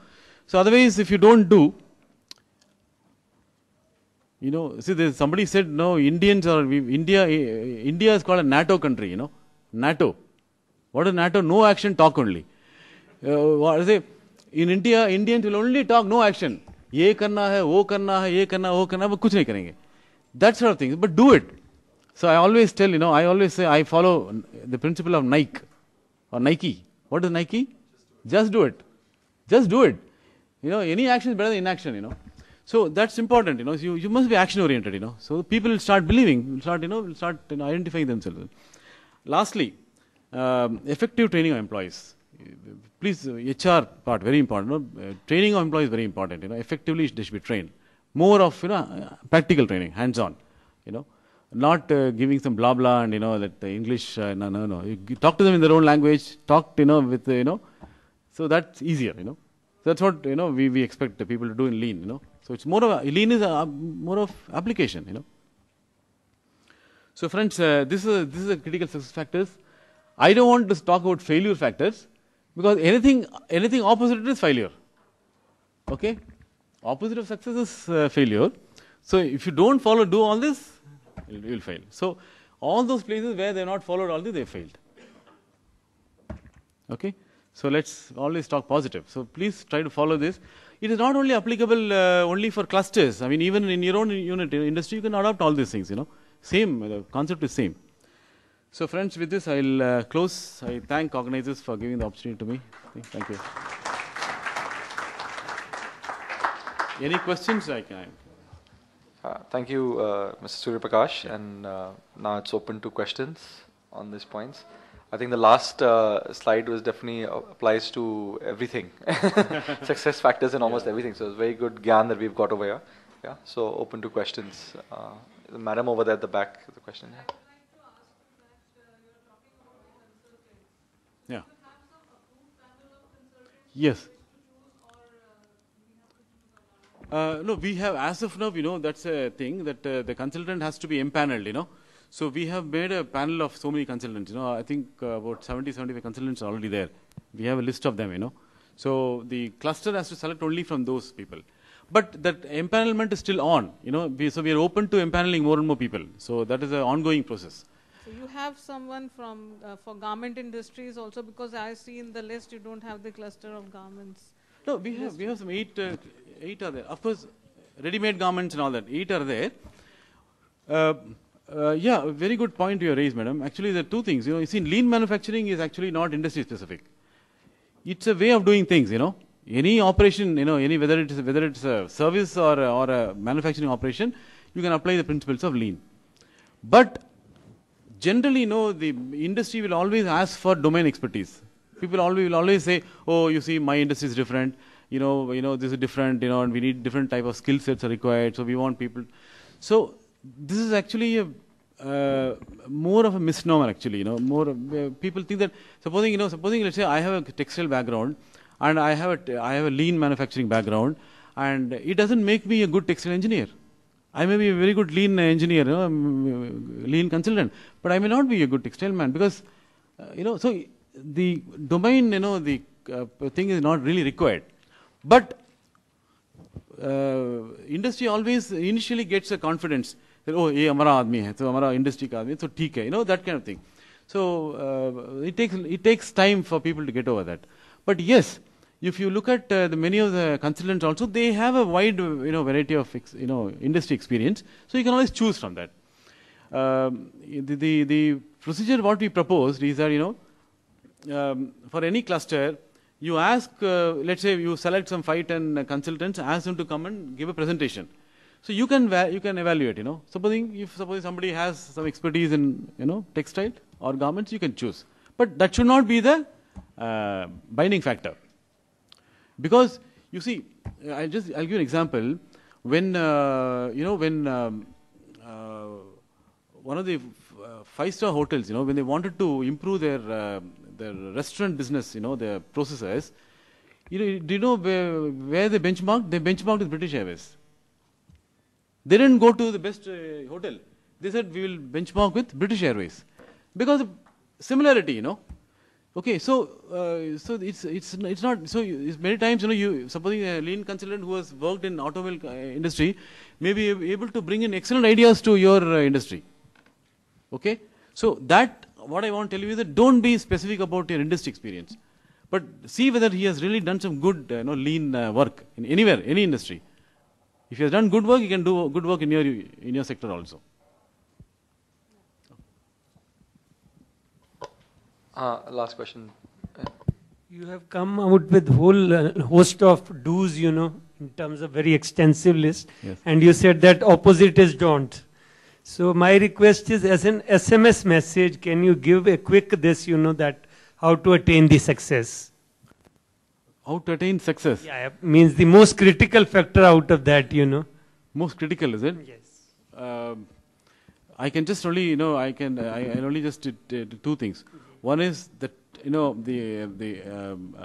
So otherwise, if you don't do, you know see somebody said no indians are india eh, eh, india is called a nato country you know nato what is nato no action talk only uh, what is it in india indians will only talk no action ye karna hai wo karna hai ye karna wo karna kuch nahi karenge that sort of thing but do it so i always tell you know i always say i follow the principle of nike or nike what is nike just do it, just do it. you know any action is better than inaction you know so that's important, you know. you, you must be action oriented, you know. So people will start believing, will start, you know, will start you know, identifying themselves. Lastly, um, effective training of employees. Please, HR part very important. You know? uh, training of employees very important. You know, effectively they should be trained. More of you know uh, practical training, hands-on. You know, not uh, giving some blah blah and you know that English. Uh, no, no, no. You talk to them in their own language. Talk, you know, with you know. So that's easier, you know. So that's what you know we, we expect the people to do in lean, you know. So it's more of a, lean is a, more of application, you know. So friends, uh, this is a, this is a critical success factors. I don't want to talk about failure factors because anything anything opposite is failure. Okay, opposite of success is uh, failure. So if you don't follow, do all this, you will fail. So all those places where they are not followed all this, they failed. Okay. So let's always talk positive. So please try to follow this. It is not only applicable uh, only for clusters. I mean, even in your own unit industry, you can adopt all these things. You know, same the concept is same. So friends, with this I'll uh, close. I thank organizers for giving the opportunity to me. Thank you. Any questions I can? Uh, thank you, uh, Mr. Surya Prakash. And uh, now it's open to questions on these points. I think the last uh, slide was definitely uh, applies to everything, success factors in almost yeah. everything. So it's very good GAN that we've got over here. Yeah. So open to questions. Uh, madam over there at the back, the question. Yeah. Uh, yeah. Yes. Uh, uh, no, we have, as of now, you know, that's a thing that uh, the consultant has to be empaneled, you know. So we have made a panel of so many consultants. You know, I think uh, about 70, 75 consultants are already there. We have a list of them, you know. So the cluster has to select only from those people. But that empanelment is still on, you know. We, so we are open to empaneling more and more people. So that is an ongoing process. So you have someone from uh, for garment industries also because I see in the list you don't have the cluster of garments. No, we have we have some eight uh, eight are there. Of course, ready-made garments and all that. Eight are there. Uh, uh, yeah, very good point you raised, madam. Actually, there are two things. You know, you see, lean manufacturing is actually not industry specific. It's a way of doing things. You know, any operation, you know, any whether it's whether it's a service or a, or a manufacturing operation, you can apply the principles of lean. But generally, you know, the industry will always ask for domain expertise. People always will always say, "Oh, you see, my industry is different. You know, you know, this is different. You know, and we need different type of skill sets are required. So we want people." So this is actually a, uh, more of a misnomer actually you know more of, uh, people think that supposing you know supposing let's say i have a textile background and i have a t- i have a lean manufacturing background and it doesn't make me a good textile engineer i may be a very good lean engineer you know, mm, mm, lean consultant but i may not be a good textile man because uh, you know so the domain you know the uh, thing is not really required but uh, industry always initially gets a confidence फिर ओ ये हमारा आदमी है तो हमारा industry So आदमी तो ठीक है you know that kind of thing so it takes it takes time for people to get over that if you look at uh, the many of the consultants also, they have a wide you know variety of you know industry experience, so you can always choose from that. Um, the, the, procedure what we proposed is that you know um, for any cluster you ask uh, let's say you select some five ten consultants ask them to come and give a presentation so you can you can evaluate, you know. Supposing if supposing somebody has some expertise in you know textile or garments, you can choose. But that should not be the uh, binding factor, because you see, I just I'll give an example. When uh, you know when um, uh, one of the uh, five-star hotels, you know, when they wanted to improve their uh, their restaurant business, you know, their processes, you know, do you know where, where they benchmarked? They benchmarked with British Airways they didn't go to the best uh, hotel. They said, we will benchmark with British Airways. Because similarity, you know. Okay, so uh, so it's it's it's not so it's many times you know you supposing a lean consultant who has worked in automobile uh, industry may be able to bring in excellent ideas to your uh, industry. Okay, so that what I want to tell you is that don't be specific about your industry experience, but see whether he has really done some good uh, you know lean uh, work in anywhere any industry. If you have done good work, you can do good work in your, in your sector also. Uh, last question. You have come out with whole uh, host of do's, you know, in terms of very extensive list. Yes. And you said that opposite is don't. So my request is as an SMS message, can you give a quick this, you know, that how to attain the success? How to attain success? Yeah, means the most critical factor out of that, you know. Most critical, is it? Yes. Um, I can just only, you know, I can, I, I only just did, did two things. One is that, you know, the, the, um,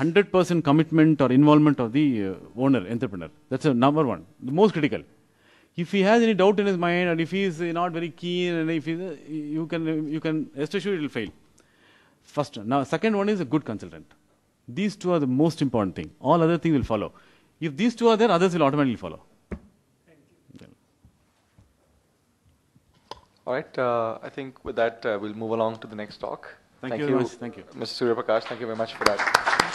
uh, 100% commitment or involvement of the uh, owner, entrepreneur. That's the number one, the most critical. If he has any doubt in his mind and if he is not very keen and if he, you can, you can, rest assured it will fail. First, now second one is a good consultant. These two are the most important thing. All other things will follow. If these two are there, others will automatically follow. All right. Uh, I think with that, uh, we'll move along to the next talk. Thank, thank you, you Thank you. Mr. Surya Prakash, thank you very much for that.